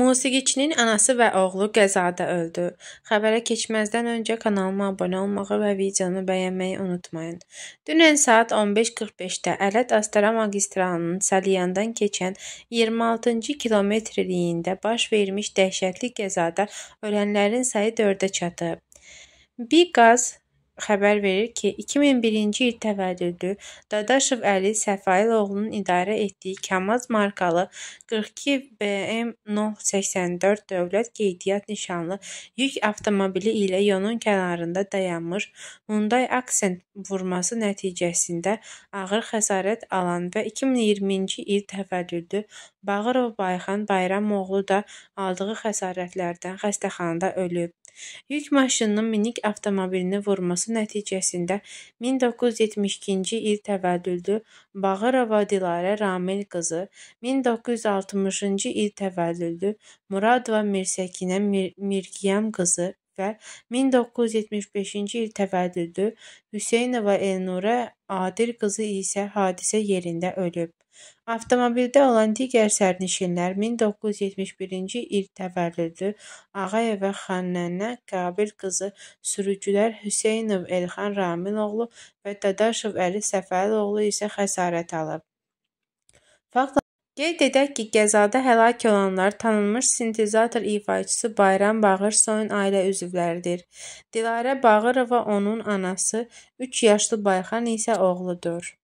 Musiqiçinin anası və oğlu qəzada öldü. Xəbərə keçməzdən öncə kanalıma abunə olmağı və videonu bəyənməyi unutmayın. Dünən saat 15.45-də Ələt Astara magistralının Saliyandan keçən 26-cı kilometrliyində baş vermiş dəhşətli qəzada ölənlərin sayı 4-ə çatıb. Bir qaz xəbər verir ki, 2001-ci il təvəllüdlü Dadaşov Əli Səfailoğlunun idarə etdiyi Kamaz markalı 42 BM 084 dövlət qeydiyyat nişanlı yük avtomobili ilə yolun kənarında dayanmış Hyundai Accent vurması nəticəsində ağır xəsarət alan və 2020-ci il təvəllüdlü Bağırov Bayxan Bayramoğlu da aldığı xəsarətlərdən xəstəxanada ölüb. Yük maşınının minik avtomobilini vurması nəticəsində 1972-ci il təvəllüdlü Bağırova Dilarə Ramil qızı, 1960-cı il təvəllüdlü Muradova Mirsəkinə Mir Mirqiyam qızı və 1975-ci il təvəllüdlü Hüseynova Elnurə Adil qızı isə hadisə yerində ölüb. Avtomobildə olan digər sərnişinlər 1971-ci il təvəllüdlü Ağayeva Xannənə Qabil qızı sürücülər Hüseynov Elxan Ramiloğlu və Dadaşov Əli Səfəroğlu isə xəsarət alıb. Fakt Qeyd edək ki, qəzada həlak olanlar tanınmış sintezator ifaçısı Bayram Bağırsoyun ailə üzvləridir. Dilarə Bağırova onun anası, üç yaşlı Bayxan isə oğludur.